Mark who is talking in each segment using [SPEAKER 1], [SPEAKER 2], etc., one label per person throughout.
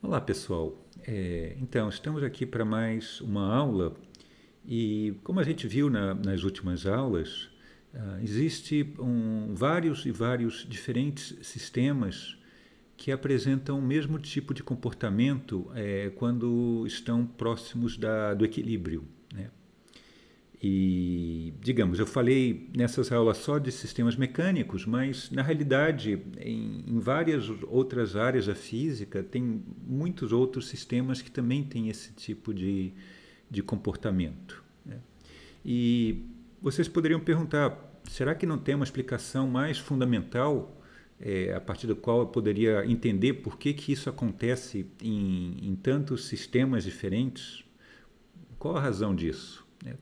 [SPEAKER 1] Olá pessoal, é, então estamos aqui para mais uma aula e como a gente viu na, nas últimas aulas, uh, existe um, vários e vários diferentes sistemas que apresentam o mesmo tipo de comportamento é, quando estão próximos da, do equilíbrio. E, digamos, eu falei nessas aulas só de sistemas mecânicos, mas na realidade, em, em, várias outras áreas da física, tem muitos outros sistemas que também têm esse tipo de, de comportamento. Né? E vocês poderiam perguntar: será que não tem uma explicação mais fundamental é, a partir do qual eu poderia entender por que, que isso acontece em, em tantos sistemas diferentes? Qual a razão disso? Né?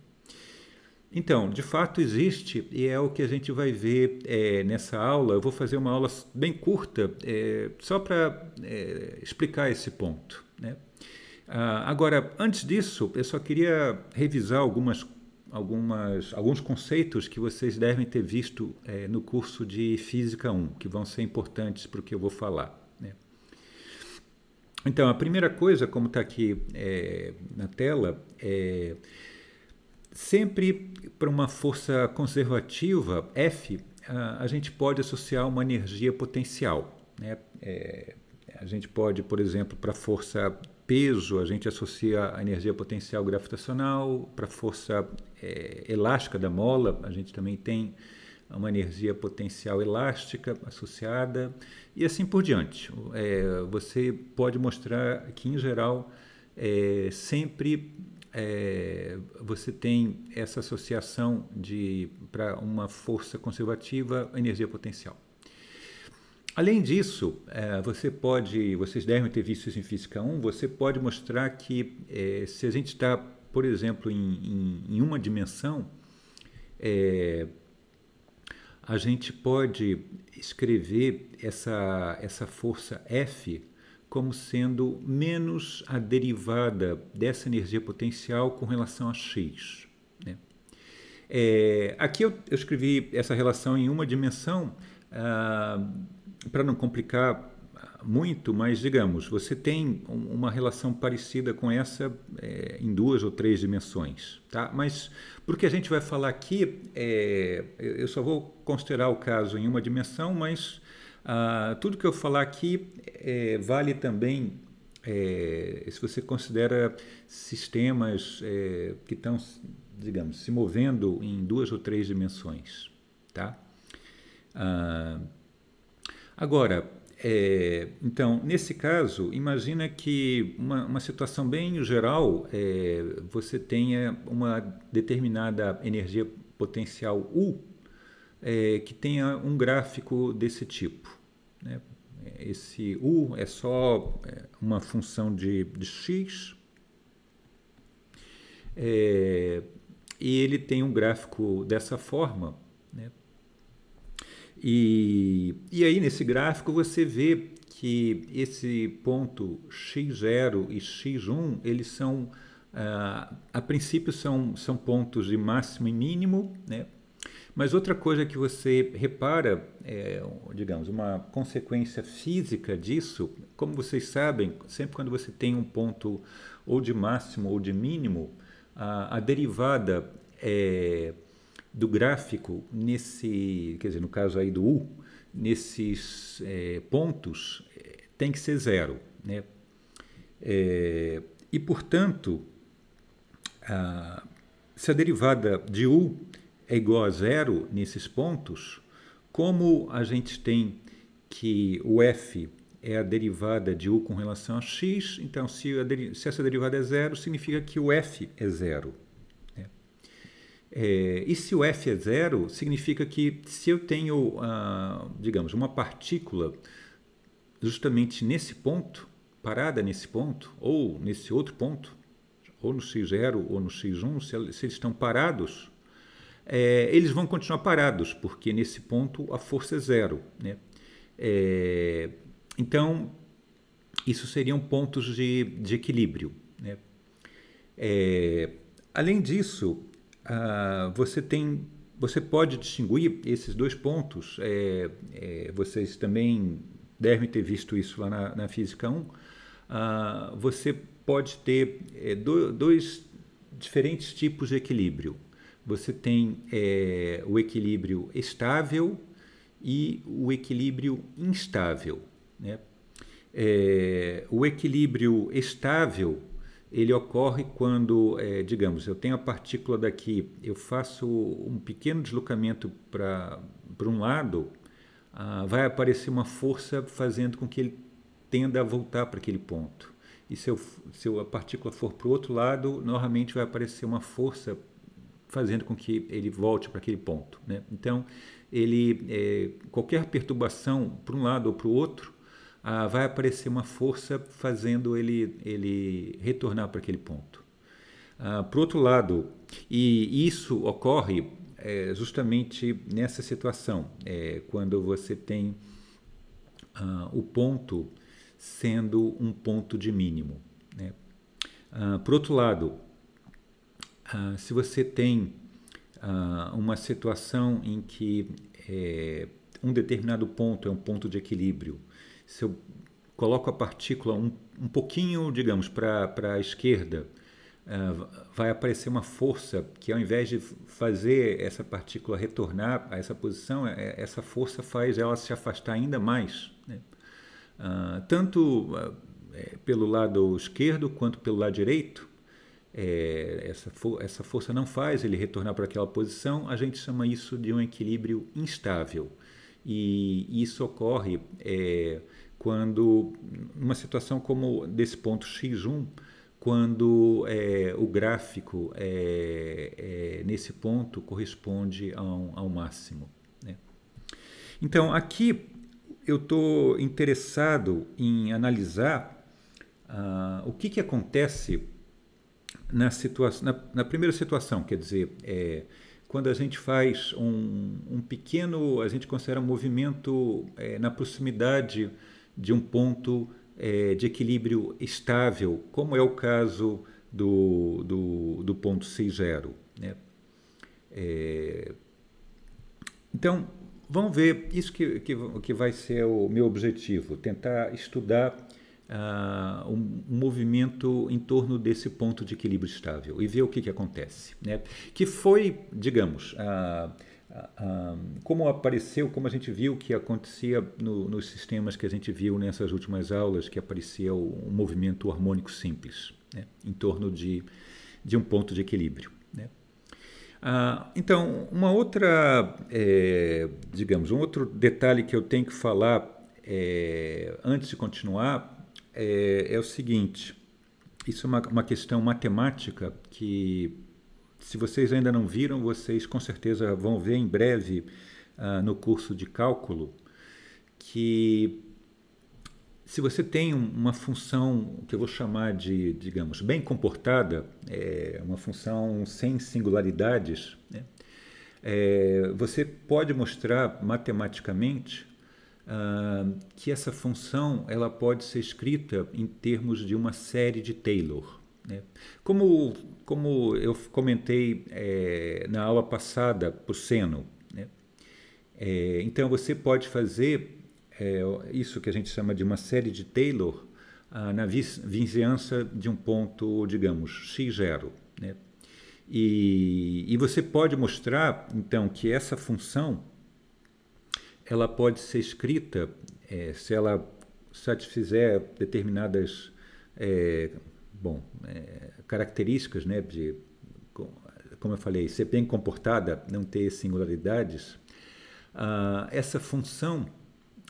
[SPEAKER 1] Então, de fato existe, e é o que a gente vai ver é, nessa aula. Eu vou fazer uma aula bem curta, é, só para é, explicar esse ponto. Né? Ah, agora, antes disso, eu só queria revisar algumas, algumas, alguns conceitos que vocês devem ter visto é, no curso de Física 1, que vão ser importantes para o que eu vou falar. Né? Então, a primeira coisa, como está aqui é, na tela, é Sempre para uma força conservativa, F, ah, a gente pode associar uma energia potencial. Né? É, a gente pode, por exemplo, para a força peso, a gente associa a energia potencial gravitacional, para a força é, elástica da mola, a gente também tem uma energia potencial elástica associada, e assim por diante. É, você pode mostrar que, em geral, é, sempre é, você tem essa associação de para uma força conservativa, energia potencial. Além disso, é, você pode, vocês devem ter visto isso em Física 1, você pode mostrar que é, se a gente está, por exemplo, em, em, em uma dimensão, é, a gente pode escrever essa, essa força F como sendo menos a derivada dessa energia potencial com relação a x. Né? É, aqui eu, eu, escrevi essa relação em uma dimensão, ah, para não complicar muito, mas digamos, você tem uma relação parecida com essa é, em duas ou três dimensões. Tá? Mas porque a gente vai falar aqui, é, eu só vou considerar o caso em uma dimensão, mas ah, tudo que eu falar aqui é, vale também é, se você considera sistemas é, que estão, digamos, se movendo em duas ou três dimensões, tá? Ah, agora, é, então, nesse caso, imagina que uma, uma situação bem geral, é, você tenha uma determinada energia potencial U é, que tenha um gráfico desse tipo. Né? Esse U é só é, uma função de, de x é, e ele tem um gráfico dessa forma. Né? E, e aí, nesse gráfico, você vê que esse ponto x0 e x1, eles são, ah, a princípio, são, são pontos de máximo e mínimo, né? Mas outra coisa que você repara, é, digamos, uma consequência física disso, como vocês sabem, sempre quando você tem um ponto ou de máximo ou de mínimo, a, a derivada é, do gráfico nesse, quer dizer, no caso aí do U, nesses é, pontos tem que ser zero, né? É, e portanto, a, se a derivada de U é igual a zero nesses pontos, como a gente tem que o f é a derivada de u com relação a x, então se, se essa derivada é zero, significa que o f é zero. Né? É, e se o f é zero, significa que se eu tenho, ah, digamos, uma partícula justamente nesse ponto, parada nesse ponto, ou nesse outro ponto, ou no x0 ou no x1, se, se eles estão parados, é, eles vão continuar parados, porque nesse ponto a força é zero. Né? É, então, isso seriam pontos de, de equilíbrio. Né? É, além disso, ah, você tem você pode distinguir esses dois pontos, é, é, vocês também devem ter visto isso lá na, na Física 1. Ah, você pode ter é, do, dois diferentes tipos de equilíbrio você tem é, o equilíbrio estável e o equilíbrio instável. Né? É, o equilíbrio estável ele ocorre quando, é, digamos, eu tenho a partícula daqui, eu faço um pequeno deslocamento para um lado, ah, vai aparecer uma força fazendo com que ele tenda a voltar para aquele ponto. E se, eu, se a partícula for para o outro lado, normalmente vai aparecer uma força fazendo com que ele volte para aquele ponto. Né? Então, ele, é, qualquer perturbação para um lado ou para o outro, ah, vai aparecer uma força fazendo ele, ele retornar para aquele ponto. Ah, por outro lado, e isso ocorre é, justamente nessa situação, é, quando você tem ah, o ponto sendo um ponto de mínimo. Né? Ah, por outro lado, ah, se você tem ah, uma situação em que é, um determinado ponto é um ponto de equilíbrio, se eu coloco a partícula um, um pouquinho, digamos, para a esquerda, Uh, vai aparecer uma força que ao invés de fazer essa partícula retornar a essa posição, é, é, essa força faz ela se afastar ainda mais. Né? Uh, tanto uh, pelo lado esquerdo quanto pelo lado direito, é, essa, essa força não faz ele retornar para aquela posição, a gente chama isso de um equilíbrio instável. E isso ocorre é, quando, numa situação como desse ponto x1, quando é, o gráfico é, é, nesse ponto corresponde ao, ao máximo. Né? Então, aqui eu estou interessado em analisar ah, o que, que acontece na, na, na primeira situação, quer dizer, é, quando a gente faz um, um, pequeno, a gente considera um movimento é, na proximidade de um ponto é, de equilíbrio estável, como é o caso do, do, do ponto 6,0. Né? É, então, vamos ver, isso que, que, que vai ser o meu objetivo, tentar estudar uh, um, movimento em torno desse ponto de equilíbrio estável e ver o que, que acontece. Né? Que foi, digamos, uh, uh, como apareceu, como a gente viu que acontecia no, nos sistemas que a gente viu nessas últimas aulas, que aparecia um movimento harmônico simples né? em torno de, de um ponto de equilíbrio. Né? Ah, então, uma outra, é, digamos, um outro detalhe que eu tenho que falar é, antes de continuar é, é o seguinte: isso é uma, uma questão matemática que, se vocês ainda não viram, vocês com certeza vão ver em breve uh, no curso de cálculo, que se você tem uma função que eu vou chamar de, digamos, bem comportada, é uma função sem singularidades, né? é, você pode mostrar matematicamente uh, que essa função ela pode ser escrita em termos de uma série de Taylor. Né? Como, como eu comentei é, na aula passada para o seno, né? é, então você pode fazer é, isso que a gente chama de uma série de Taylor ah, na vizinhança de um ponto, digamos, x0. Né? E, e você pode mostrar, então, que essa função ela pode ser escrita é, se ela satisfizer determinadas é, bom, é, características, né, de, como eu falei, ser bem comportada, não ter singularidades, ah, essa função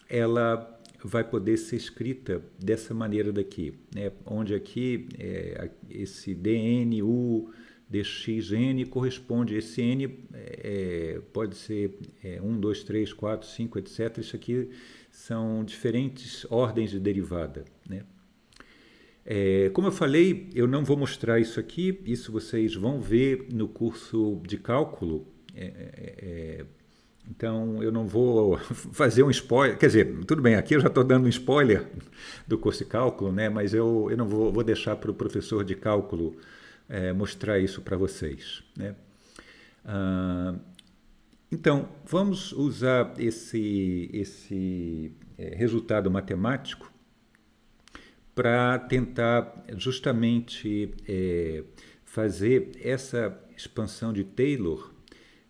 [SPEAKER 1] ela vai poder ser escrita dessa maneira daqui, né, onde aqui esse DNU dxn corresponde, esse n é, é pode ser é, 1, 2, 3, 4, 5, etc. Isso aqui são diferentes ordens de derivada. Né? É, como eu falei, eu não vou mostrar isso aqui, isso vocês vão ver no curso de cálculo. É, é, é então, eu não vou fazer um spoiler. Quer dizer, tudo bem, aqui eu já estou dando um spoiler do curso de cálculo, né? mas eu, eu não vou, vou deixar para o professor de cálculo é, mostrar isso para vocês. Né? Ah, então, vamos usar esse, esse é, resultado matemático para tentar justamente é, fazer essa expansão de Taylor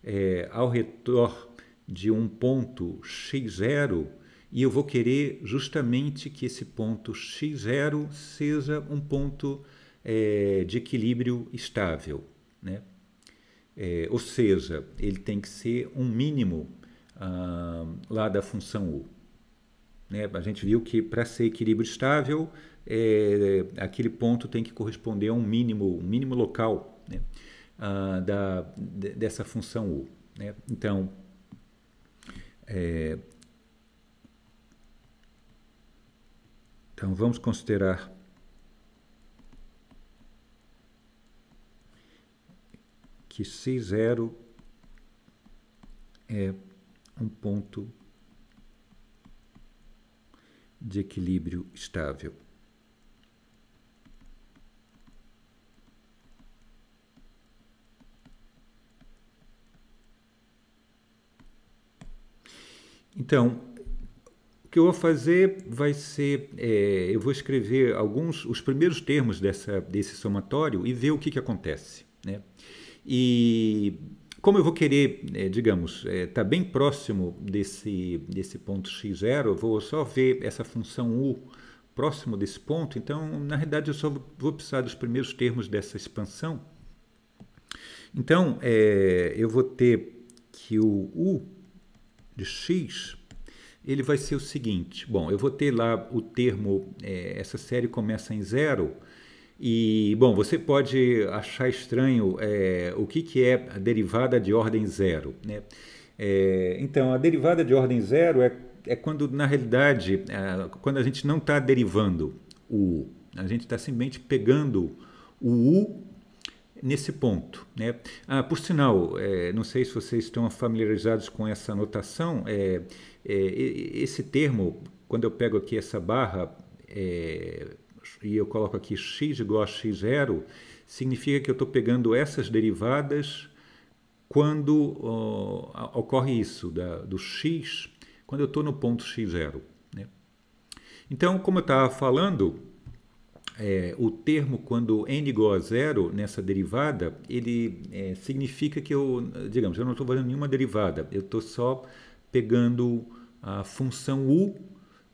[SPEAKER 1] é, ao redor de um ponto x0 e eu vou querer justamente que esse ponto x0 seja um ponto é, de equilíbrio estável. Né? É, ou seja, ele tem que ser um mínimo ah, lá da função U. Né? A gente viu que para ser equilíbrio estável, é, aquele ponto tem que corresponder a um mínimo, um mínimo local né? ah, da, dessa função U. Né? Então, é, então, vamos considerar que C0 é um ponto de equilíbrio estável. Então, o que eu vou fazer vai ser, é, eu vou escrever alguns, os primeiros termos dessa, desse somatório e ver o que, que acontece, né? E como eu vou querer, é, digamos, está é, tá bem próximo desse, desse ponto x0, eu vou só ver essa função u próximo desse ponto, então, na realidade, eu só vou precisar dos primeiros termos dessa expansão. Então, é, eu vou ter que o u de x, ele vai ser o seguinte. Bom, eu vou ter lá o termo, é, essa série começa em zero, e, bom, você pode achar estranho é, o que, que é a derivada de ordem zero. Né? É, então, a derivada de ordem zero é, é quando, na realidade, é, quando a gente não está derivando o U, a gente está simplesmente pegando o U nesse ponto. Né? Ah, por sinal, é, não sei se vocês estão familiarizados com essa notação, é, é, esse termo, quando eu pego aqui essa barra, e eu coloco aqui x igual a x0, significa que eu estou pegando essas derivadas quando ocorre isso, da, do x, quando eu estou no ponto x0. Né? Então, como eu estava falando, é, o termo quando n igual a zero nessa derivada, ele é, significa que eu, digamos, eu não estou fazendo nenhuma derivada, eu estou só pegando a função u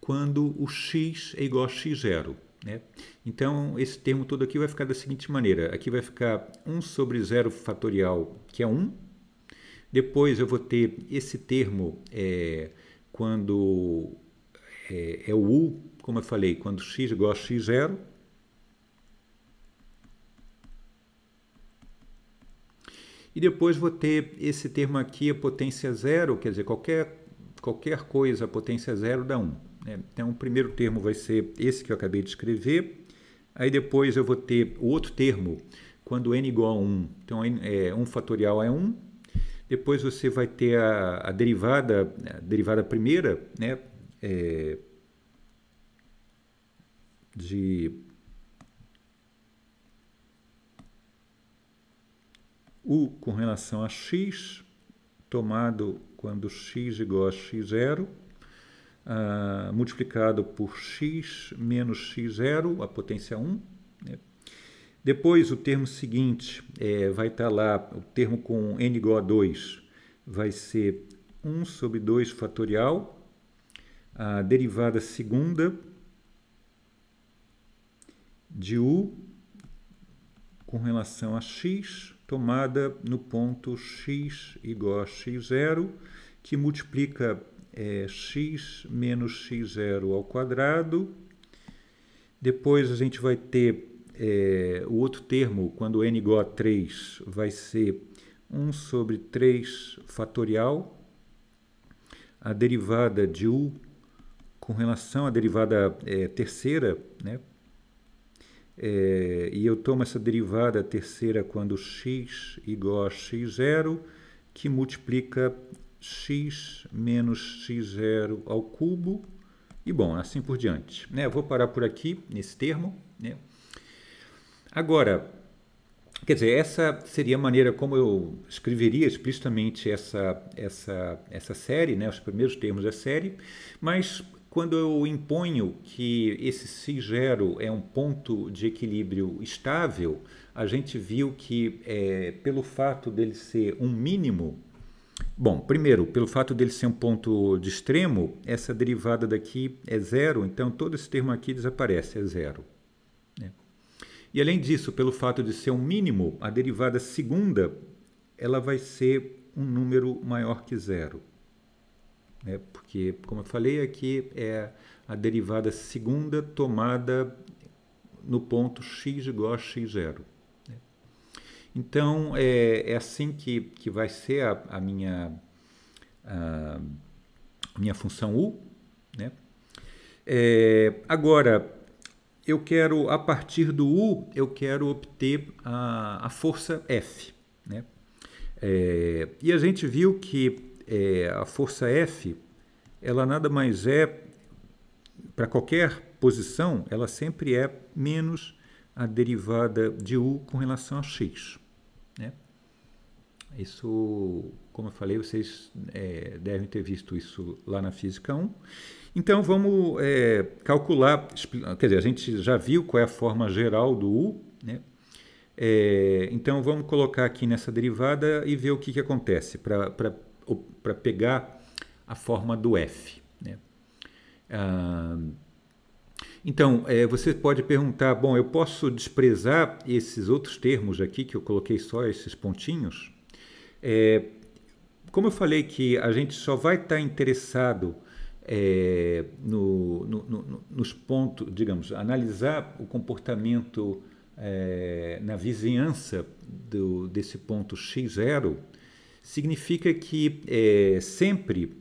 [SPEAKER 1] quando o x é igual a x0. Né? Então, esse termo todo aqui vai ficar da seguinte maneira. Aqui vai ficar 1 sobre 0 fatorial, que é 1. Depois eu vou ter esse termo é, quando é, é, o U, como eu falei, quando x igual a x0. E depois vou ter esse termo aqui, a potência zero, quer dizer, qualquer, qualquer coisa a potência zero dá 1. Né? Então, o primeiro termo vai ser esse que eu acabei de escrever. Aí depois eu vou ter o outro termo, quando n igual a 1. Então, é, 1 fatorial é 1. Depois você vai ter a, a derivada, a derivada primeira, né? É, de u com relação a x, tomado quando x igual a x0 uh, multiplicado por x menos x0, a potência 1. Né? Depois, o termo seguinte é, vai estar tá lá, o termo com n igual a 2 vai ser 1 sobre 2 fatorial, a derivada segunda de u com relação a x, tomada no ponto x igual a x0, que multiplica é x menos x0 ao quadrado. Depois a gente vai ter é, o outro termo, quando n igual a 3, vai ser 1 sobre 3 fatorial. A derivada de u com relação à derivada é, terceira, né? É, e eu tomo essa derivada terceira quando x igual a x0, que multiplica x menos x0 ao cubo e, bom, assim por diante. Né? Eu vou parar por aqui, nesse termo. Né? Agora, quer dizer, essa seria a maneira como eu escreveria explicitamente essa, essa, essa série, né? os primeiros termos da série, mas quando eu imponho que esse x 0 é um ponto de equilíbrio estável, a gente viu que, é, pelo fato dele ser um mínimo, Bom, primeiro, pelo fato dele ser um ponto de extremo, essa derivada daqui é zero, então todo esse termo aqui desaparece, é zero. Né? E além disso, pelo fato de ser um mínimo, a derivada segunda ela vai ser um número maior que zero. Né? Porque, como eu falei aqui, é a derivada segunda tomada no ponto x igual a x zero então, é, é assim que, que vai ser a, a minha, a, minha função U. Né? É, agora, eu quero, a partir do U, eu quero obter a, a força F. Né? É, e a gente viu que é, a força F, ela nada mais é, para qualquer posição, ela sempre é menos a derivada de U com relação a x. Isso, como eu falei, vocês é, devem ter visto isso lá na Física 1. Então vamos é, calcular, quer dizer, a gente já viu qual é a forma geral do U, né? É, então vamos colocar aqui nessa derivada e ver o que, que acontece para pegar a forma do F. Né? Ah, então, é, você pode perguntar, bom, eu posso desprezar esses outros termos aqui que eu coloquei só esses pontinhos? É, como eu falei que a gente só vai estar tá interessado é, no, no, no, nos pontos, digamos, analisar o comportamento é, na vizinhança do, desse ponto x0, significa que é, sempre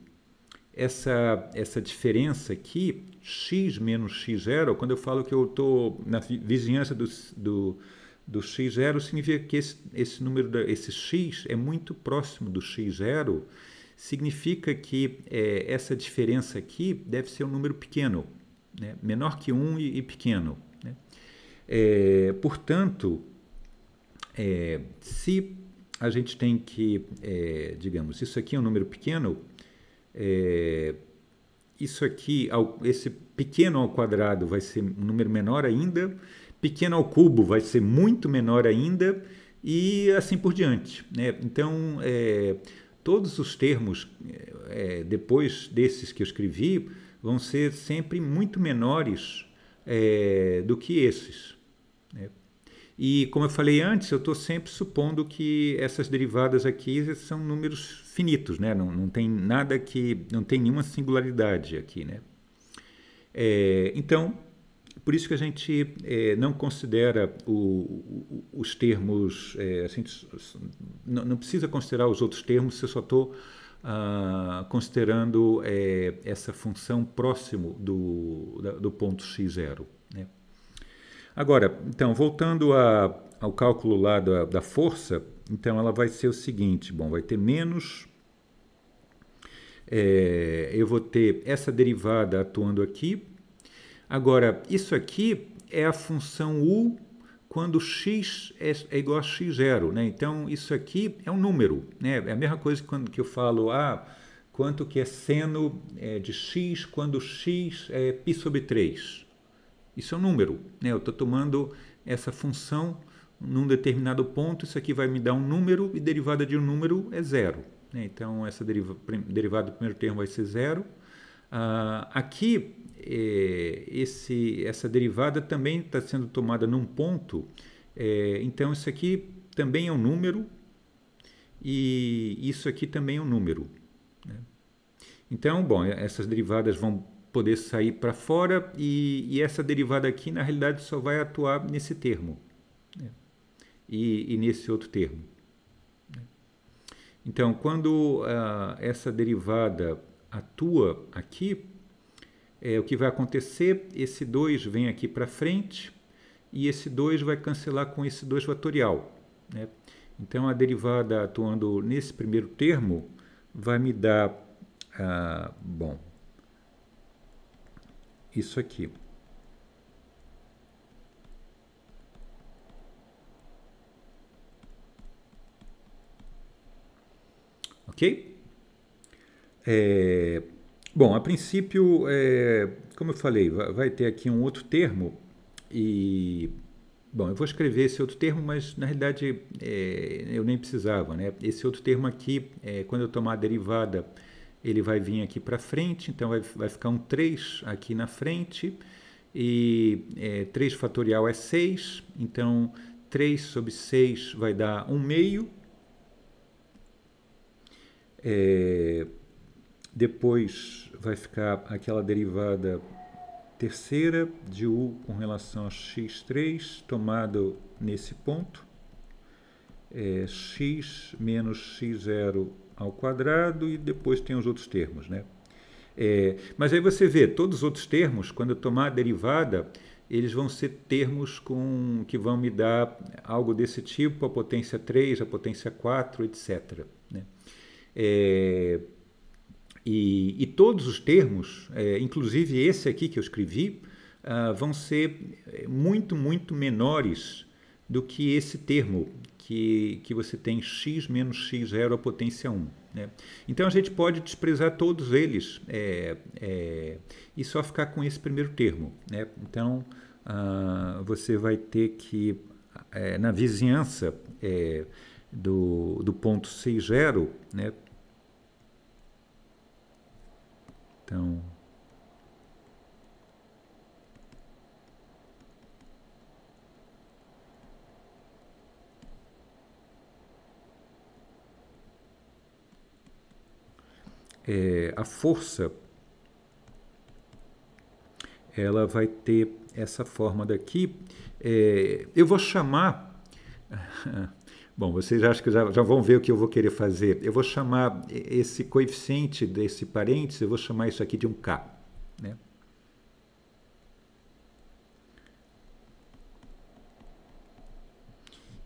[SPEAKER 1] essa, essa diferença aqui, x menos x0, quando eu falo que eu estou na vizinhança do, do do x0 significa que esse, esse número, da, esse x é muito próximo do x0, significa que é, essa diferença aqui deve ser um número pequeno, né? menor que 1 e, e pequeno. Né? É, portanto, é, se a gente tem que, é, digamos, isso aqui é um número pequeno, é, isso aqui, ao, esse pequeno ao quadrado vai ser um número menor ainda, pequeno ao cubo vai ser muito menor ainda e assim por diante. Né? Então, é, todos os termos é, é, depois desses que eu escrevi vão ser sempre muito menores é, do que esses. Né? E como eu falei antes, eu estou sempre supondo que essas derivadas aqui são números finitos, né? não, não tem nada que. não tem nenhuma singularidade aqui. Né? É, então, por isso que a gente é, não considera o, o, os termos, é, a gente não, não, precisa considerar os outros termos, se eu só estou ah, considerando é, essa função próximo do, da, do ponto x0. Né? Agora, então, voltando a, ao cálculo lá da, da força, então ela vai ser o seguinte, bom, vai ter menos é, eu vou ter essa derivada atuando aqui, Agora, isso aqui é a função u quando x é, é igual a x0. Né? Então, isso aqui é um número. Né? É a mesma coisa que quando que eu falo, ah, quanto que é seno é, de x quando x é π sobre 3. Isso é um número. Né? Eu estou tomando essa função num determinado ponto, isso aqui vai me dar um número e derivada de um número é zero. Né? Então, essa deriva, derivada do primeiro termo vai ser zero. Ah, aqui é, esse, essa derivada também está sendo tomada num ponto. É, então, isso aqui também é um número e isso aqui também é um número. Né? Então, bom, essas derivadas vão poder sair para fora e, e, essa derivada aqui, na realidade, só vai atuar nesse termo né? e, e, nesse outro termo. Né? Então, quando uh, essa derivada atua aqui, é, o que vai acontecer? Esse 2 vem aqui para frente e esse 2 vai cancelar com esse 2 fatorial. Né? Então, a derivada atuando nesse primeiro termo vai me dar, ah, bom, isso aqui. Ok? É, Bom, a princípio, é, como eu falei, vai ter aqui um outro termo e bom, eu vou escrever esse outro termo, mas na realidade é, eu nem precisava, né? Esse outro termo aqui, é, quando eu tomar a derivada, ele vai vir aqui para frente, então vai, vai ficar um 3 aqui na frente e é, 3 fatorial é 6, então 3 sobre 6 vai dar 1 meio. É, depois vai ficar aquela derivada terceira de U com relação a x3, tomado nesse ponto. É x menos x0 ao quadrado e depois tem os outros termos, né? É, mas aí você vê, todos os outros termos, quando eu tomar a derivada, eles vão ser termos com, que vão me dar algo desse tipo, a potência 3, a potência 4, etc. Né? É, e, e todos os termos, é, inclusive esse aqui que eu escrevi, uh, vão ser é, muito, muito menores do que esse termo que, que você tem x menos x0 à potência 1. Né? Então a gente pode desprezar todos eles é, é, e só ficar com esse primeiro termo. Né? Então uh, você vai ter que, é, na vizinhança é, do, do ponto 6,0, né, Então, É, a força ela vai ter essa forma daqui. É, eu vou chamar Bom, vocês acho que já, já vão ver o que eu vou querer fazer. Eu vou chamar esse coeficiente desse parênteses, eu vou chamar isso aqui de um K. Né?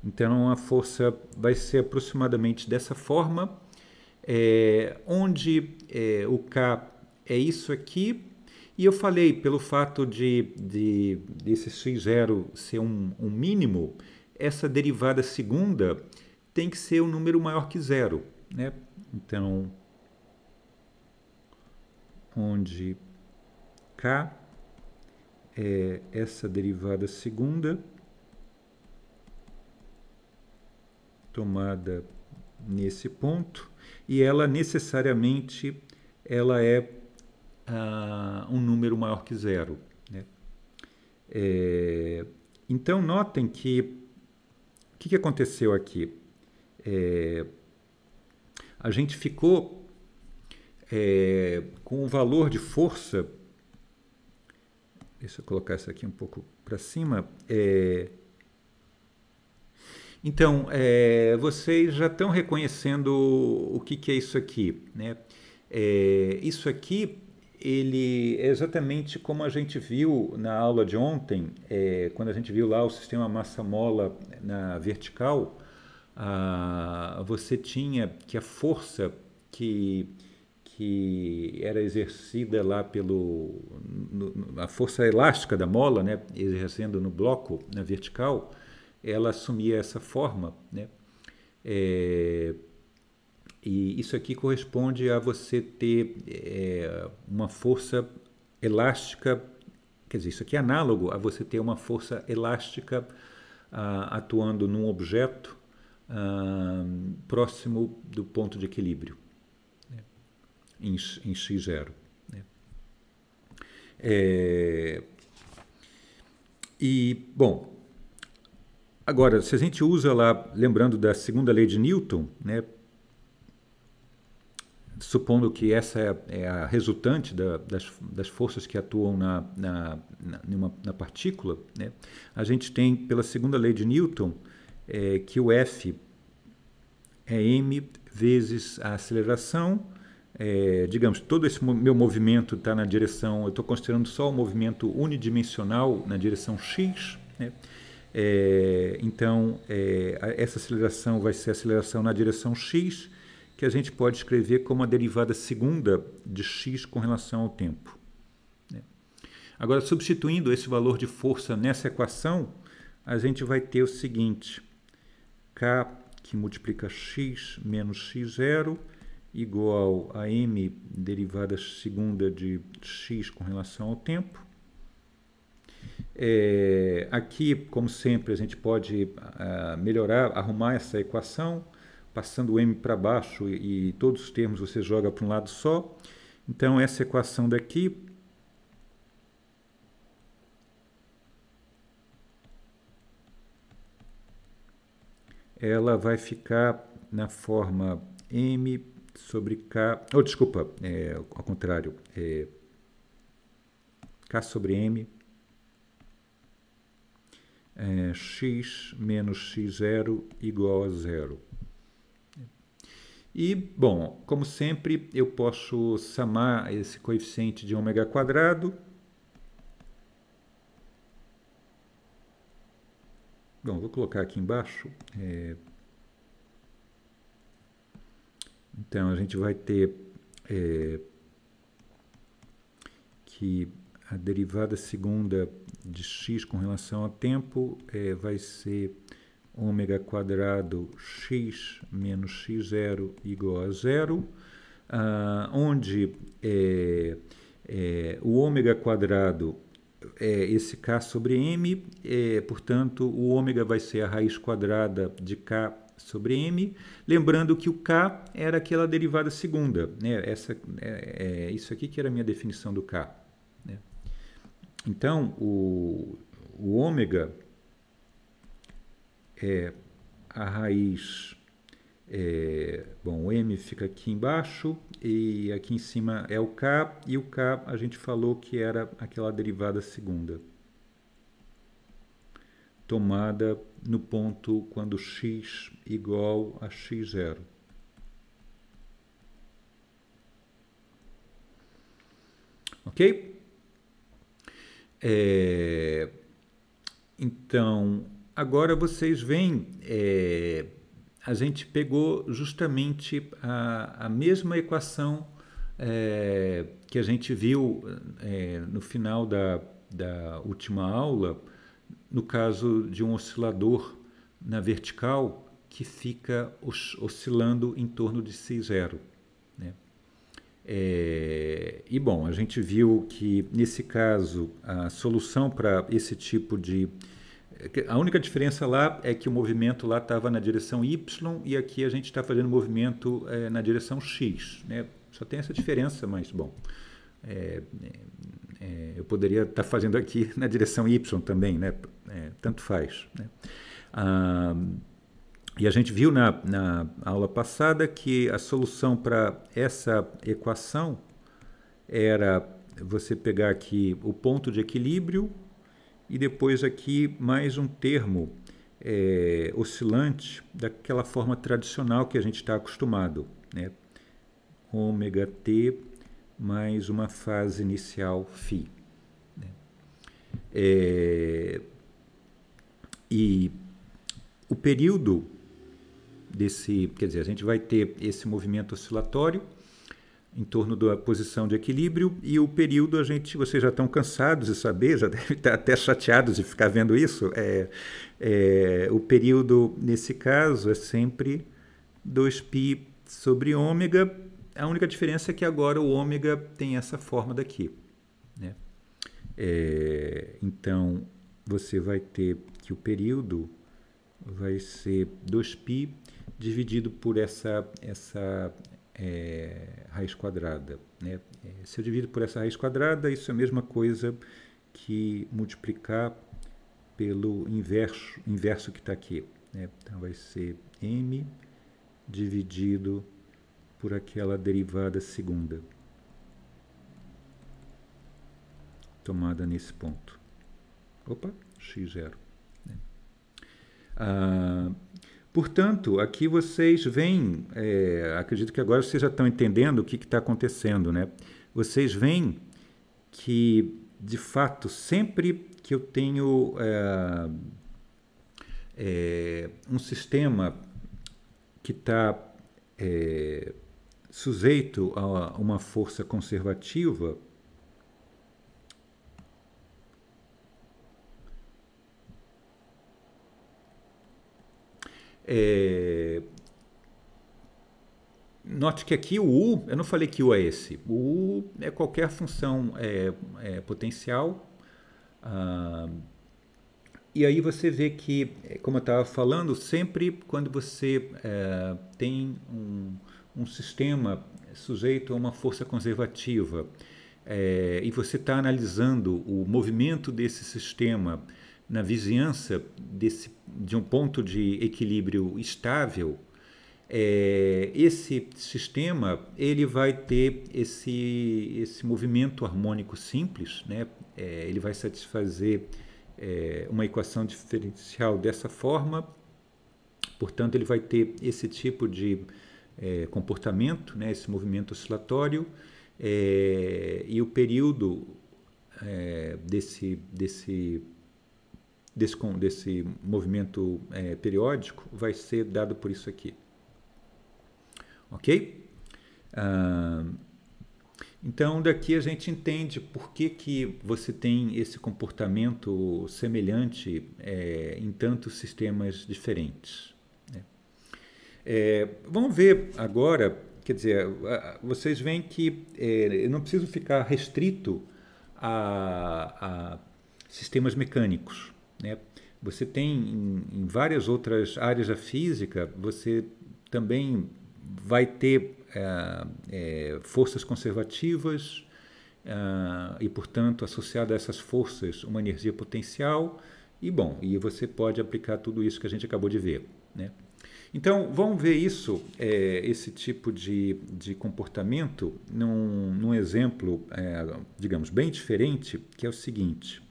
[SPEAKER 1] Então a força vai ser aproximadamente dessa forma, é, onde é, o K é isso aqui, e eu falei, pelo fato de, de desse x0 ser um, um mínimo, essa derivada segunda tem que ser um número maior que zero. Né? Então, onde k é essa derivada segunda tomada nesse ponto e ela necessariamente ela é ah, um número maior que zero. Né? É, então notem que o que, que aconteceu aqui? É, a gente ficou é, com o valor de força. Deixa eu colocar isso aqui um pouco para cima. É, então, é, vocês já estão reconhecendo o que, que é isso aqui. Né? É, isso aqui ele é exatamente como a gente viu na aula de ontem, é, quando a gente viu lá o sistema massa-mola na vertical, a, você tinha que a força que, que era exercida lá pelo... No, a força elástica da mola, né, exercendo no bloco, na vertical, ela assumia essa forma, né, é, e isso aqui corresponde a você ter é, uma força elástica, quer dizer, isso aqui é análogo a você ter uma força elástica ah, atuando num objeto ah, próximo do ponto de equilíbrio, né? em, em x0. Né? É, e, bom, agora, se a gente usa lá, lembrando da segunda lei de Newton, né? supondo que essa é, é a resultante da, das, das, forças que atuam na, na, na, na partícula, né? a gente tem, pela segunda lei de Newton, é, que o F é m vezes a aceleração. É, digamos, todo esse meu movimento está na direção, eu estou considerando só o movimento unidimensional na direção x, né? É, então, é, essa aceleração vai ser aceleração na direção x que a gente pode escrever como a derivada segunda de x com relação ao tempo. Né? Agora, substituindo esse valor de força nessa equação, a gente vai ter o seguinte, k que multiplica x menos x0 igual a m derivada segunda de x com relação ao tempo. É, aqui, como sempre, a gente pode uh, melhorar, arrumar essa equação, passando o m para baixo e, e todos os termos você joga para um lado só. Então essa equação daqui ela vai ficar na forma m sobre k, ou oh, desculpa, é, ao contrário, é, k sobre m é, x menos x0 igual a zero. E, bom, como sempre, eu posso somar esse coeficiente de ômega quadrado. Bom, vou colocar aqui embaixo. É... Então, a gente vai ter é... que a derivada segunda de x com relação ao tempo é, vai ser ômega quadrado x menos x0 igual a zero, ah, onde é, é, o ômega quadrado é esse k sobre m, é, portanto, o ômega vai ser a raiz quadrada de k sobre m, lembrando que o k era aquela derivada segunda, né? Essa, é, é isso aqui que era a minha definição do k. Né? Então, o, o ômega é a raiz. É, bom, o M fica aqui embaixo e aqui em cima é o K, e o K a gente falou que era aquela derivada segunda. Tomada no ponto quando x igual a x0. Ok? É, então, Agora vocês veem, é, a gente pegou justamente a, a mesma equação é, que a gente viu é, no final da, da última aula, no caso de um oscilador na vertical que fica os, oscilando em torno de c zero. Né? É, e bom, a gente viu que nesse caso a solução para esse tipo de é a única diferença lá é que o movimento lá estava na direção Y e aqui a gente está fazendo movimento é, na direção X. Né? Só tem essa diferença, mas bom. É, é, é eu poderia estar tá fazendo aqui na direção Y também, né? É, tanto faz. Né? Ah, e a gente viu na, na aula passada que a solução para essa equação era você pegar aqui o ponto de equilíbrio e depois aqui mais um termo é, oscilante daquela forma tradicional que a gente está acostumado, né? ômega t mais uma fase inicial φ. Né? É, e o período desse, quer dizer, a gente vai ter esse movimento oscilatório em torno da posição de equilíbrio e o período a gente vocês já estão cansados de saber já devem estar até chateados de ficar vendo isso é, é o período nesse caso é sempre 2π sobre ômega a única diferença é que agora o ômega tem essa forma daqui né? É, então você vai ter que o período vai ser 2π dividido por essa, essa, é, raiz quadrada. Né? É, se eu divido por essa raiz quadrada, isso é a mesma coisa que multiplicar pelo inverso, inverso que está aqui. Né? Então vai ser m dividido por aquela derivada segunda tomada nesse ponto. Opa, x0. Né? Ah, Portanto, aqui vocês veem, é, acredito que agora vocês já estão entendendo o que está acontecendo, né? Vocês veem que, de fato, sempre que eu tenho é, é, um sistema que está é, sujeito a uma força conservativa, É... Note que aqui o U, eu não falei que U é esse. O U é qualquer função é, é, potencial. Ah, e aí você vê que, como eu estava falando, sempre quando você é, tem um, um, sistema sujeito a uma força conservativa é, e você está analisando o movimento desse sistema na vizinhança desse, de um ponto de equilíbrio estável, é, esse sistema ele vai ter esse, esse movimento harmônico simples, né? É, ele vai satisfazer é, uma equação diferencial dessa forma, portanto, ele vai ter esse tipo de é, comportamento, né? esse movimento oscilatório, é, e o período é, desse, desse desse, desse movimento é, periódico vai ser dado por isso aqui. Ok? Ah, então, daqui a gente entende por que, que você tem esse comportamento semelhante é, em tantos sistemas diferentes. Né? É, vamos ver agora, quer dizer, vocês veem que é, eu não preciso ficar restrito a, a sistemas mecânicos. Né? Você tem em, em várias outras áreas da física, você também vai ter é, é, forças conservativas é, e, portanto, associada a essas forças, uma energia potencial. E bom, e você pode aplicar tudo isso que a gente acabou de ver. Né? Então, vamos ver isso, eh, esse tipo de, de comportamento, num, num exemplo, digamos, bem diferente, que é o seguinte.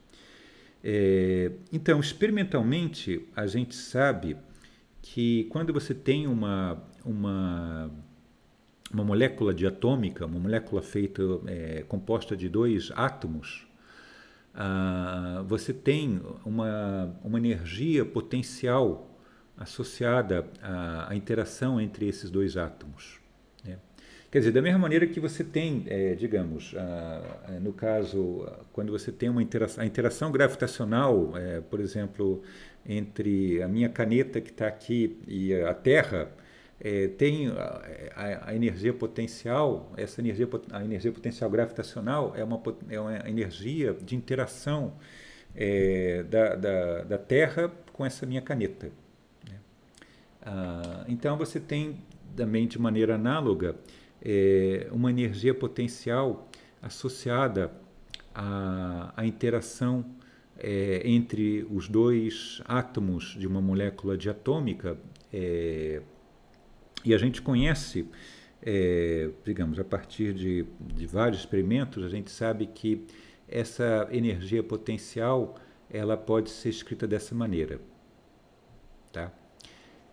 [SPEAKER 1] É, então, experimentalmente, a gente sabe que quando você tem uma, uma, uma molécula diatômica, uma molécula feita é, composta de dois átomos, ah, você tem uma, uma energia potencial associada à, à interação entre esses dois átomos. Quer dizer, da mesma maneira que você tem, é, digamos, ah, eh, no caso, quando você tem uma interação, a interação gravitacional, é, por exemplo, entre a minha caneta que está aqui e a Terra, é, tem a, a, a, energia potencial, essa energia, a energia potencial gravitacional é uma, é uma energia de interação é, da, da, da, Terra com essa minha caneta. Né? Ah, então você tem também de maneira análoga é, uma energia potencial associada à, à interação é, entre os dois átomos de uma molécula diatômica. É, e a gente conhece, é, digamos, a partir de, de, vários experimentos, a gente sabe que essa energia potencial ela pode ser escrita dessa maneira. Tá?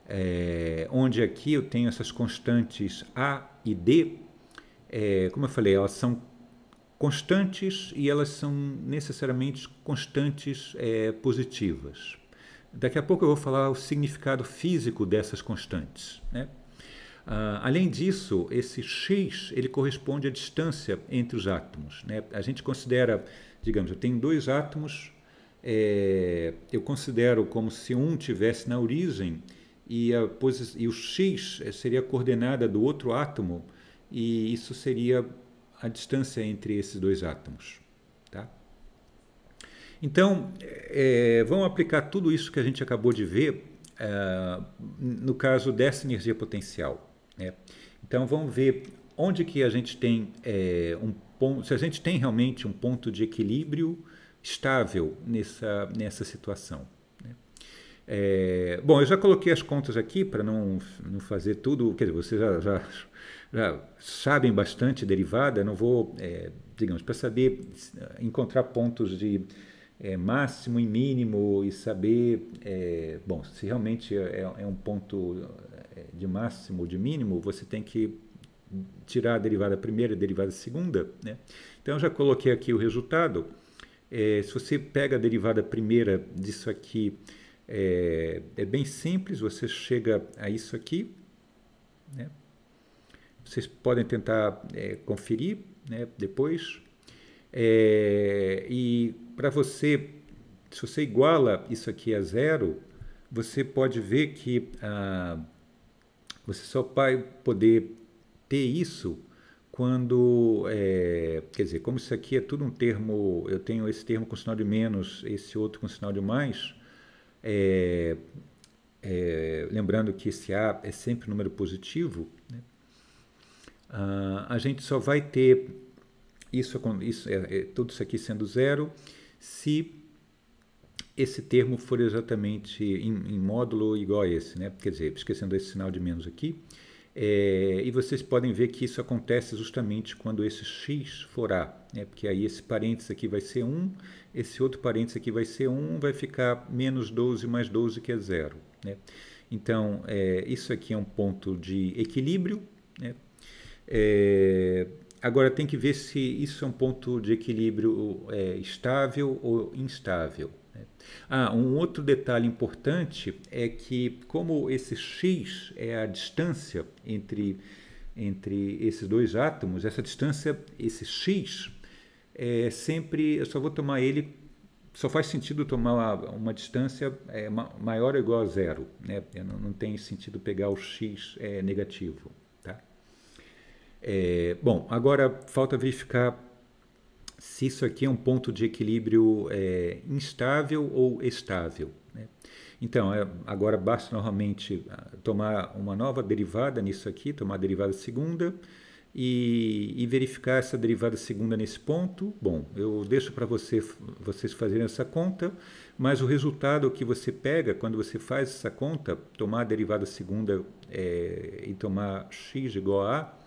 [SPEAKER 1] é, onde aqui eu tenho essas constantes A e D, é, como eu falei, elas são constantes e elas são necessariamente constantes é, positivas. Daqui a pouco eu vou falar o significado físico dessas constantes. Né? Uh, além disso, esse x ele corresponde à distância entre os átomos. Né? A gente considera, digamos, eu tenho dois átomos, é, eu considero como se um tivesse na origem e, a e o x seria a coordenada do outro átomo e isso seria a distância entre esses dois átomos. Tá? Então, é, vamos aplicar tudo isso que a gente acabou de ver é, no caso dessa energia potencial. Né? Então, vamos ver onde que a gente tem é, um ponto, se a gente tem realmente um ponto de equilíbrio estável nessa, nessa situação. É, bom, eu já coloquei as contas aqui para não, não fazer tudo. Quer dizer, vocês já, já, já sabem bastante derivada, não vou, é, digamos, para saber encontrar pontos de é, máximo e mínimo e saber, é, bom, se realmente é, é, é um ponto de máximo ou de mínimo, você tem que tirar a derivada primeira e a derivada segunda. Né? Então, eu já coloquei aqui o resultado. se você pega a derivada primeira disso aqui é, é bem simples, você chega a isso aqui. Né? Vocês podem tentar é, conferir né, depois. É, e para você, se você iguala isso aqui a zero, você pode ver que ah, você só vai poder ter isso quando, é, quer dizer, como isso aqui é tudo um termo, eu tenho esse termo com sinal de menos, esse outro com sinal de mais, é, é, lembrando que esse A é sempre número positivo, né? ah, a gente só vai ter isso, isso é, é, tudo isso aqui sendo zero se esse termo for exatamente em, em módulo igual a esse, né? quer dizer, esquecendo esse sinal de menos aqui, é, e vocês podem ver que isso acontece justamente quando esse x for A, né? porque aí esse parênteses aqui vai ser 1, esse outro parênteses aqui vai ser 1, vai ficar menos 12 mais 12, que é zero. Né? Então, é, isso aqui é um ponto de equilíbrio. Né? É, Agora, tem que ver se isso é um ponto de equilíbrio é, estável ou instável. Ah, um outro detalhe importante é que, como esse x é a distância entre, entre esses dois átomos, essa distância, esse x, é sempre, eu só vou tomar ele, só faz sentido tomar uma, uma distância é, maior ou igual a zero. Né? Não, não tem sentido pegar o x é, negativo. Tá? É, bom, agora falta verificar se isso aqui é um ponto de equilíbrio é, instável ou estável. Né? Então, é, agora basta novamente ah, tomar uma nova derivada nisso aqui, tomar a derivada segunda e, e verificar essa derivada segunda nesse ponto. Bom, eu deixo para você, vocês fazerem essa conta, mas o resultado que você pega quando você faz essa conta, tomar a derivada segunda é, e tomar x igual a,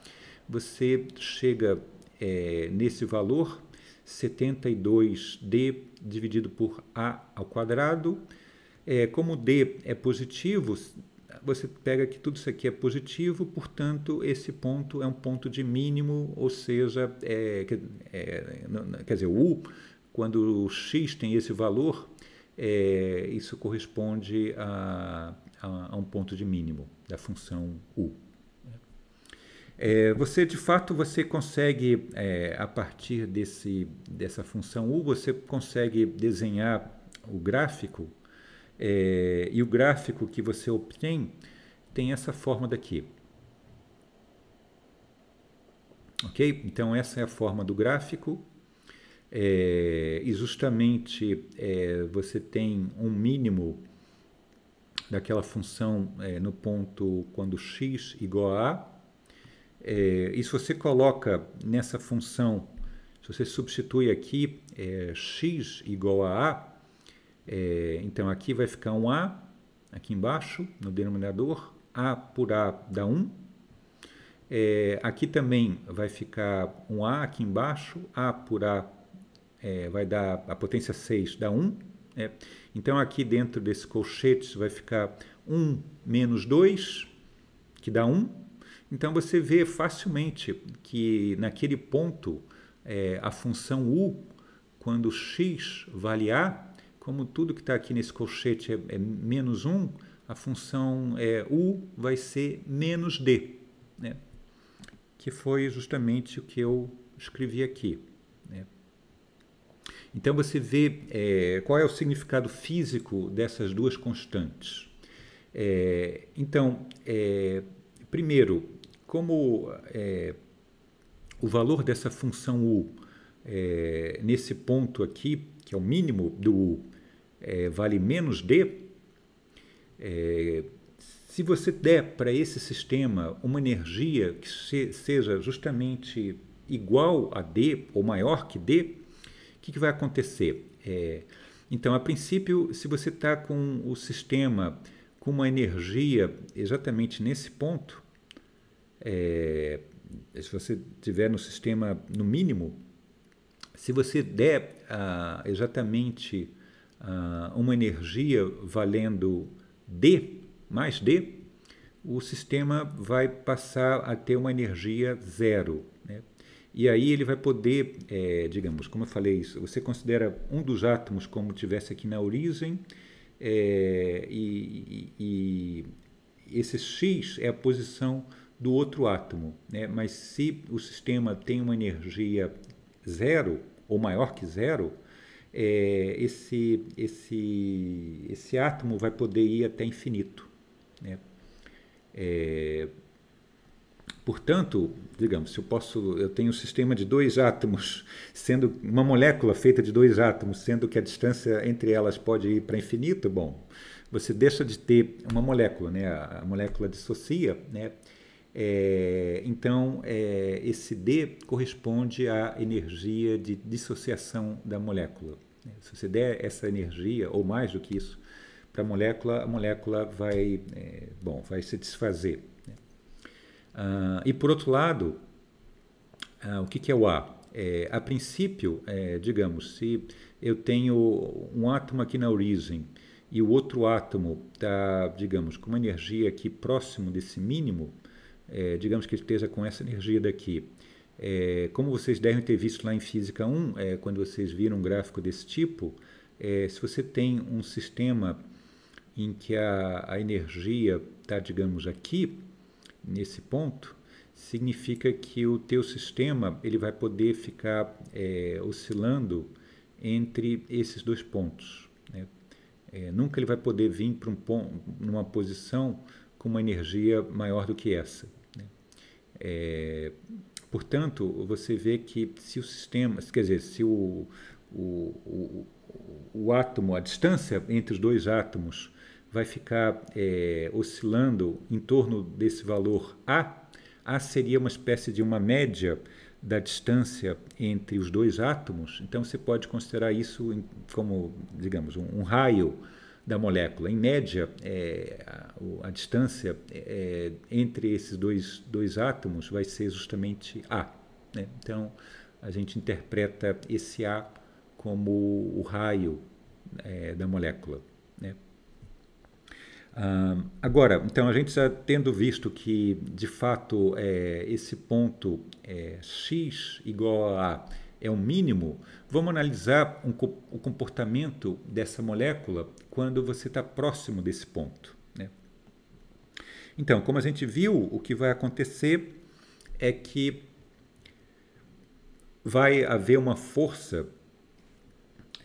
[SPEAKER 1] você chega é, nesse valor 72D dividido por A ao quadrado. É, como D é positivo, você pega que tudo isso aqui é positivo, portanto, esse ponto é um ponto de mínimo, ou seja, é, é, quer dizer, U, quando o X tem esse valor, é, isso corresponde a, a, a um ponto de mínimo da função U. É, você de fato você consegue é, a partir desse dessa função u você consegue desenhar o gráfico é, e o gráfico que você obtém tem essa forma daqui. Ok? Então essa é a forma do gráfico é, e justamente é, você tem um mínimo daquela função é, no ponto quando x igual a é, e se você coloca nessa função, se você substitui aqui é, x igual a a, é, então aqui vai ficar um a, aqui embaixo, no denominador, a por a dá 1. É, aqui também vai ficar um a aqui embaixo, a por a é, vai dar a potência 6 dá 1. Né? Então aqui dentro desse colchete vai ficar 1 menos 2, que dá 1 então você vê facilmente que naquele ponto é, a função u, quando x vale a, como tudo que está aqui nesse colchete é, é menos 1, a função é, u vai ser menos d, né? que foi justamente o que eu escrevi aqui. Né? Então você vê é, qual é o significado físico dessas duas constantes. É, então, é, primeiro, como é, o valor dessa função U é, nesse ponto aqui, que é o mínimo do U, é, vale menos D, é, se você der para esse sistema uma energia que se, seja justamente igual a D ou maior que D, o que, que, vai acontecer? É, então, a princípio, se você está com o sistema com uma energia exatamente nesse ponto, é, se você tiver no sistema no mínimo, se você der ah, exatamente ah, uma energia valendo D, mais D, o sistema vai passar a ter uma energia zero. Né? E aí ele vai poder, é, digamos, como eu falei isso, você considera um dos átomos como tivesse aqui na origem, é, e, e, e esse X é a posição do outro átomo. Né? Mas se o sistema tem uma energia zero ou maior que zero, é, esse, esse, esse átomo vai poder ir até infinito. Né? É, portanto, digamos, se eu posso, eu tenho um sistema de dois átomos, sendo uma molécula feita de dois átomos, sendo que a distância entre elas pode ir para infinito, bom, você deixa de ter uma molécula, né? A molécula dissocia, né? É, então, é, esse D corresponde à energia de dissociação da molécula. Se você der essa energia, ou mais do que isso, para a molécula, a molécula vai, é, bom, vai se desfazer. Né? Ah, e por outro lado, ah, o que, que é o A? É, a princípio, é, digamos, se eu tenho um átomo aqui na origem e o outro átomo está, digamos, com uma energia aqui próximo desse mínimo, é, digamos que esteja com essa energia daqui. É, como vocês devem ter visto lá em Física 1, é, quando vocês viram um gráfico desse tipo, é, se você tem um sistema em que a, a energia está, digamos, aqui, nesse ponto, significa que o teu sistema ele vai poder ficar é, oscilando entre esses dois pontos. Né? É, nunca ele vai poder vir para um, numa posição com uma energia maior do que essa. Né? É, portanto, você vê que se o sistema, quer dizer, se o, o, o, o átomo, a distância entre os dois átomos vai ficar é, oscilando em torno desse valor A, A seria uma espécie de uma média da distância entre os dois átomos, então você pode considerar isso como, digamos, um, um raio da molécula. Em média, é, a, a, distância é, é, entre esses dois, dois átomos vai ser justamente A. Né? Então, a gente interpreta esse A como o raio é, da molécula. Né? Ah, agora, então, a gente já tendo visto que, de fato, é, esse ponto é X igual a A é o mínimo, vamos analisar um, o comportamento dessa molécula quando você está próximo desse ponto. Né? Então, como a gente viu, o que vai acontecer é que vai haver uma força,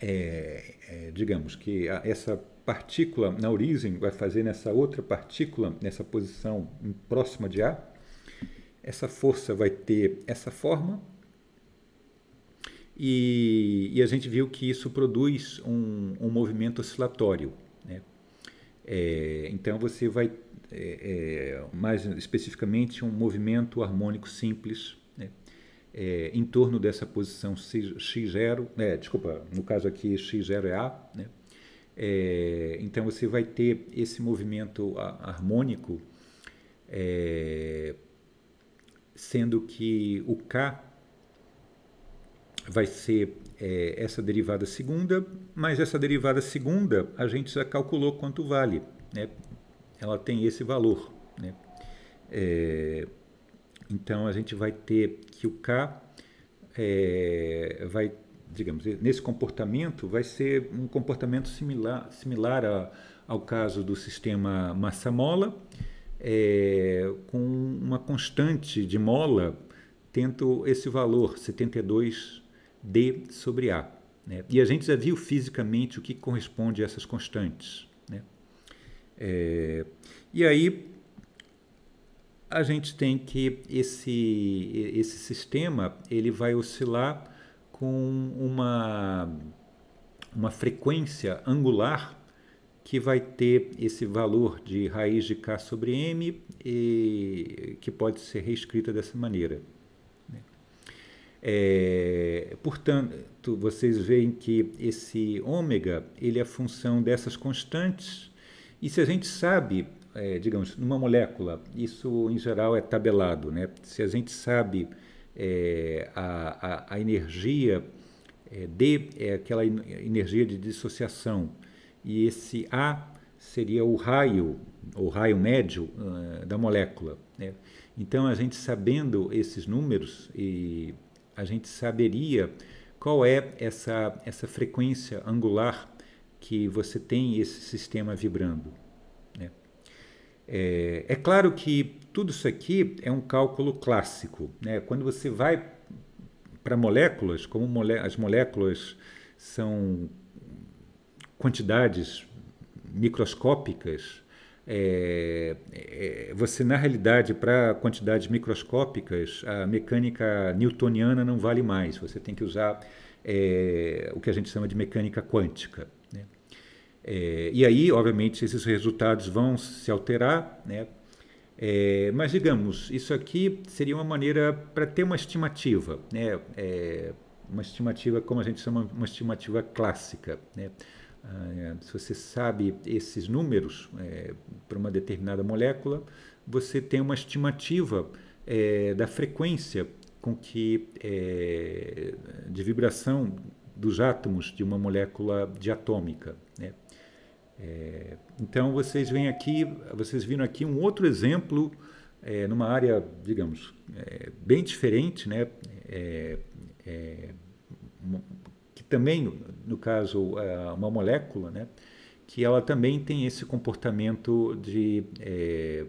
[SPEAKER 1] é, é, digamos que a, essa partícula na origem vai fazer nessa outra partícula, nessa posição próxima de A, essa força vai ter essa forma e, e a gente viu que isso produz um, um movimento oscilatório. Né? É, então você vai, é, é mais especificamente, um movimento harmônico simples né? É, em torno dessa posição X0, né? desculpa, no caso aqui X0 é A, né? É, então você vai ter esse movimento harmônico, é, sendo que o K vai ser é, essa derivada segunda, mas essa derivada segunda a gente já calculou quanto vale. Né? Ela tem esse valor. Né? É, então a gente vai ter que o K é, vai, digamos, nesse comportamento vai ser um comportamento similar, similar a, ao caso do sistema massa-mola, é, com uma constante de mola tendo esse valor, 72 D sobre A. Né? E a gente já viu fisicamente o que corresponde a essas constantes. Né? É, e aí a gente tem que esse, esse sistema ele vai oscilar com uma, uma frequência angular que vai ter esse valor de raiz de k sobre m, e, que pode ser reescrita dessa maneira. É, portanto, vocês veem que esse ômega ele é função dessas constantes. E se a gente sabe, é, digamos, numa molécula, isso em geral é tabelado, né? Se a gente sabe é, a, a, a, energia é, D é aquela energia de dissociação e esse A seria o raio, o raio médio uh, da molécula. Né? Então, a gente sabendo esses números e a gente saberia qual é essa, essa frequência angular que você tem esse sistema vibrando. Né? É, é, claro que tudo isso aqui é um cálculo clássico. Né? Quando você vai para moléculas, como mole as moléculas são quantidades microscópicas, é, é, você, na realidade, para quantidades microscópicas, a mecânica newtoniana não vale mais. Você tem que usar é, o que a gente chama de mecânica quântica. Né? É, e aí, obviamente, esses resultados vão se alterar, né? É, mas digamos, isso aqui seria uma maneira para ter uma estimativa, né? É, uma estimativa como a gente chama uma estimativa clássica. Né? Ah, é, se você sabe esses números é, para uma determinada molécula, você tem uma estimativa é, da frequência com que é, de vibração dos átomos de uma molécula diatômica. Né? É, então vocês vêm aqui, vocês viram aqui um outro exemplo é, numa área, digamos, bem diferente, né? Uma, também, no caso, é, uma molécula, né, que ela também tem esse comportamento de é,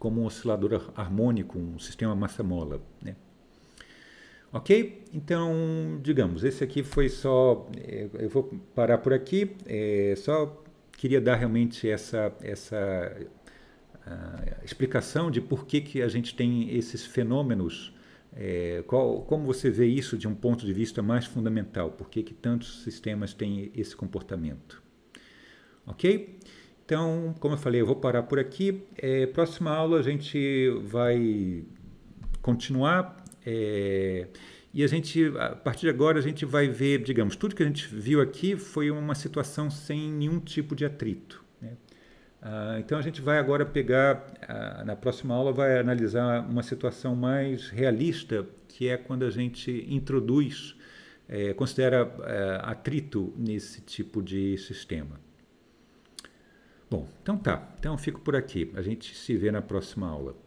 [SPEAKER 1] como um oscilador harmônico, um sistema massa-mola. Né? Ok? Então, digamos, esse aqui foi só. É, eu vou parar por aqui. É, só queria dar realmente essa, essa ah, explicação de por que, que a gente tem esses fenômenos é, qual, como você vê isso de um ponto de vista mais fundamental? Por que, que tantos sistemas têm esse comportamento? Ok? Então, como eu falei, eu vou parar por aqui. É, próxima aula a gente vai continuar. É, e a gente, a partir de agora, a gente vai ver, digamos, tudo que a gente viu aqui foi uma situação sem nenhum tipo de atrito. Ah, então a gente vai agora pegar, ah, na próxima aula, vai analisar uma situação mais realista, que é quando a gente introduz, eh, considera eh, atrito nesse tipo de sistema. Bom, então tá. Então fico por aqui. A gente se vê na próxima aula.